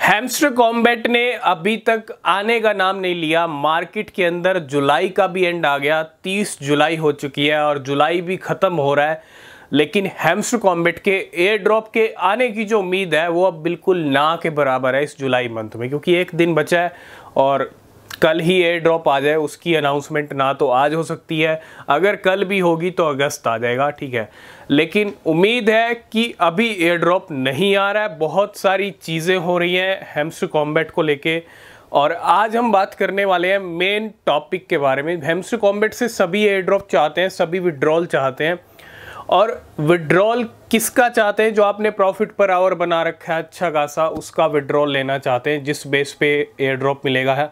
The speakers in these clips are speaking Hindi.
हैमस्टर कॉम्बैट ने अभी तक आने का नाम नहीं लिया मार्केट के अंदर जुलाई का भी एंड आ गया 30 जुलाई हो चुकी है और जुलाई भी ख़त्म हो रहा है लेकिन हैमस्टर कॉम्बैट के एयर ड्रॉप के आने की जो उम्मीद है वो अब बिल्कुल ना के बराबर है इस जुलाई मंथ में क्योंकि एक दिन बचा है और कल ही एयर ड्रॉप आ जाए उसकी अनाउंसमेंट ना तो आज हो सकती है अगर कल भी होगी तो अगस्त आ जाएगा ठीक है लेकिन उम्मीद है कि अभी एयर ड्रॉप नहीं आ रहा है बहुत सारी चीज़ें हो रही हैं हेम्स कॉम्बैट को लेके और आज हम बात करने वाले हैं मेन टॉपिक के बारे में हेम्स कॉम्बैट से सभी एयर ड्रॉप चाहते हैं सभी विड्रॉल चाहते हैं और विड्रॉल किसका चाहते हैं जो आपने प्रॉफिट पर आवर बना रखा है अच्छा खासा उसका विड्रॉल लेना चाहते हैं जिस बेस पे एयर ड्रॉप मिलेगा है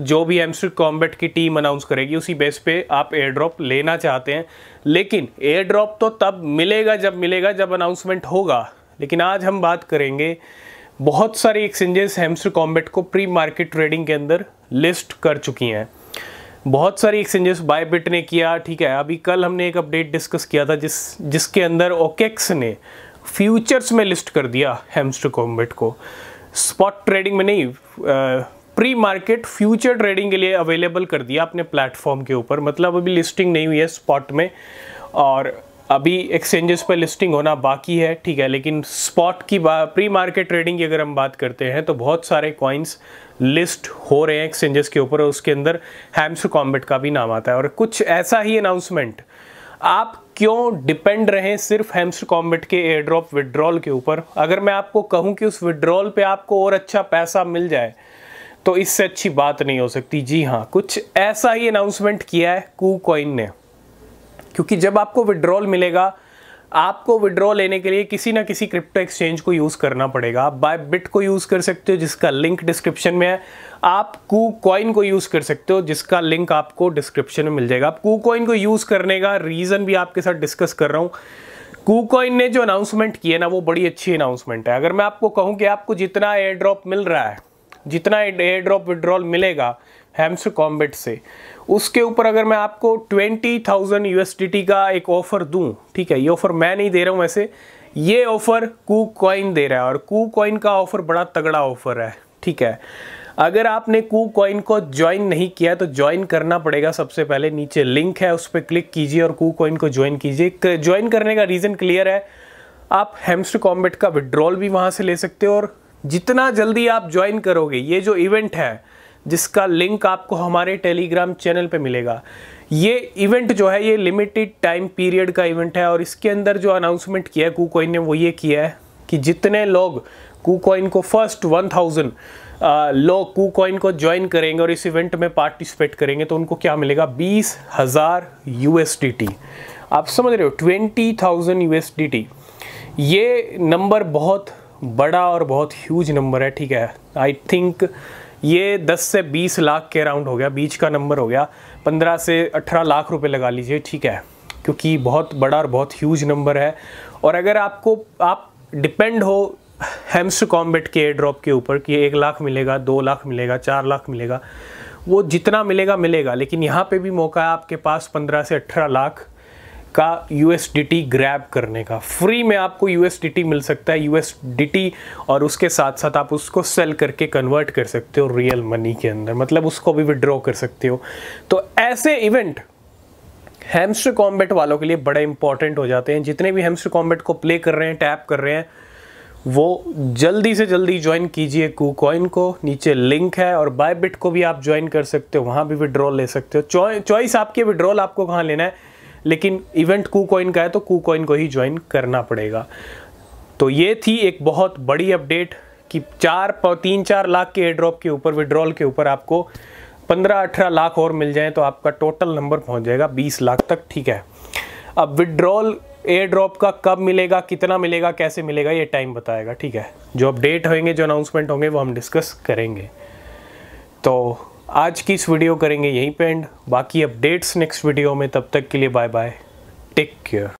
जो भी एमस्टर कॉम्बेट की टीम अनाउंस करेगी उसी बेस पे आप एयर ड्रॉप लेना चाहते हैं लेकिन एयर ड्रॉप तो तब मिलेगा जब मिलेगा जब अनाउंसमेंट होगा लेकिन आज हम बात करेंगे बहुत सारी एक्सचेंजेस हेम्स्टर कॉम्बेट को प्री मार्केट ट्रेडिंग के अंदर लिस्ट कर चुकी हैं बहुत सारी एक्सचेंजेस बायबिट ने किया ठीक है अभी कल हमने एक अपडेट डिस्कस किया था जिस जिसके अंदर ओकेक्स e ने फ्यूचर्स में लिस्ट कर दिया हेम्स्टर कॉम्बेट को स्पॉट ट्रेडिंग में नहीं प्री मार्केट फ्यूचर ट्रेडिंग के लिए अवेलेबल कर दिया अपने प्लेटफॉर्म के ऊपर मतलब अभी लिस्टिंग नहीं हुई है स्पॉट में और अभी एक्सचेंजेस पर लिस्टिंग होना बाकी है ठीक है लेकिन स्पॉट की प्री मार्केट ट्रेडिंग की अगर हम बात करते हैं तो बहुत सारे कॉइन्स लिस्ट हो रहे हैं एक्सचेंजेस के ऊपर और उसके अंदर हैम्स कॉम्बेट का भी नाम आता है और कुछ ऐसा ही अनाउंसमेंट आप क्यों डिपेंड रहें सिर्फ हेम्स कॉम्बेट के एयर ड्रॉप विड्रॉल के ऊपर अगर मैं आपको कहूं कि उस विड्रॉल पे आपको और अच्छा पैसा मिल जाए तो इससे अच्छी बात नहीं हो सकती जी हाँ कुछ ऐसा ही अनाउंसमेंट किया है कू कॉइन ने क्योंकि जब आपको विड्रॉल मिलेगा आपको विड्रॉ लेने के लिए किसी ना किसी क्रिप्टो एक्सचेंज को यूज़ करना पड़ेगा आप बाय बिट को यूज़ कर सकते हो जिसका लिंक डिस्क्रिप्शन में है आप कू कॉइन को यूज़ कर सकते हो जिसका लिंक आपको डिस्क्रिप्शन में मिल जाएगा आप कू कॉइन को यूज़ करने का रीज़न भी आपके साथ डिस्कस कर रहा हूँ कू कॉइन ने जो अनाउंसमेंट किया ना वो बड़ी अच्छी अनाउंसमेंट है अगर मैं आपको कहूँ कि आपको जितना एयर ड्रॉप मिल रहा है जितना एयर ड्रॉप विड्रॉल मिलेगा हेम्स कॉम्बेट से उसके ऊपर अगर मैं आपको ट्वेंटी थाउजेंड यू का एक ऑफ़र दूँ ठीक है ये ऑफ़र मैं नहीं दे रहा हूँ वैसे ये ऑफ़र कू कॉइन दे रहा है और कू कॉइन का ऑफ़र बड़ा तगड़ा ऑफ़र है ठीक है अगर आपने कू कॉइन को ज्वाइन नहीं किया तो ज्वाइन करना पड़ेगा सबसे पहले नीचे लिंक है उस पर क्लिक कीजिए और कू कॉइन को ज्वाइन कीजिए ज्वाइन करने का रीज़न क्लियर है आप हेम्स्ट कॉम्बेट का विड्रॉल भी वहाँ से ले सकते हो और जितना जल्दी आप ज्वाइन करोगे ये जो इवेंट है जिसका लिंक आपको हमारे टेलीग्राम चैनल पे मिलेगा ये इवेंट जो है ये लिमिटेड टाइम पीरियड का इवेंट है और इसके अंदर जो अनाउंसमेंट किया है कूकॉइन ने वो ये किया है कि जितने लोग कूकॉइन को फर्स्ट वन थाउजेंड लोग कूकॉइन कॉइन को ज्वाइन करेंगे और इस इवेंट में पार्टिसिपेट करेंगे तो उनको क्या मिलेगा बीस हज़ार यू आप समझ रहे हो ट्वेंटी थाउजेंड यू ये नंबर बहुत बड़ा और बहुत ह्यूज नंबर है ठीक है आई थिंक ये 10 से 20 लाख के अराउंड हो गया बीच का नंबर हो गया 15 से 18 लाख रुपए लगा लीजिए ठीक है क्योंकि बहुत बड़ा और बहुत ह्यूज नंबर है और अगर आपको आप डिपेंड हो हेम्स कॉम्बेट के एयर ड्रॉप के ऊपर कि एक लाख मिलेगा दो लाख मिलेगा चार लाख मिलेगा वो जितना मिलेगा मिलेगा लेकिन यहाँ पे भी मौका है आपके पास पंद्रह से अठारह लाख का यूएसडीटी ग्रैब करने का फ्री में आपको यूएसडीटी मिल सकता है यूएसडीटी और उसके साथ साथ आप उसको सेल करके कन्वर्ट कर सकते हो रियल मनी के अंदर मतलब उसको भी विड्रॉ कर सकते हो तो ऐसे इवेंट हेम्स्टर कॉम्बेट वालों के लिए बड़े इंपॉर्टेंट हो जाते हैं जितने भी हेम्स्टर कॉम्बेट को प्ले कर रहे हैं टैप कर रहे हैं वो जल्दी से जल्दी ज्वाइन कीजिए कूकॉइन कॉइन को नीचे लिंक है और बायबिट को भी आप ज्वाइन कर सकते हो वहाँ भी विड्रॉल ले सकते हो चॉइस आपके आपकी विड्रॉल आपको कहाँ लेना है लेकिन इवेंट कू कॉइन का है तो कू कॉइन को ही ज्वाइन करना पड़ेगा तो ये थी एक बहुत बड़ी अपडेट कि चार तीन चार लाख के एड्रॉप के ऊपर विड्रॉल के ऊपर आपको पंद्रह अठारह लाख और मिल जाए तो आपका टोटल नंबर पहुंच जाएगा बीस लाख तक ठीक है अब विड्रॉल एयर ड्रॉप का कब मिलेगा कितना मिलेगा कैसे मिलेगा ये टाइम बताएगा ठीक है जो अपडेट होंगे जो अनाउंसमेंट होंगे वो हम डिस्कस करेंगे तो आज की इस वीडियो करेंगे यहीं पे एंड बाकी अपडेट्स नेक्स्ट वीडियो में तब तक के लिए बाय बाय टेक केयर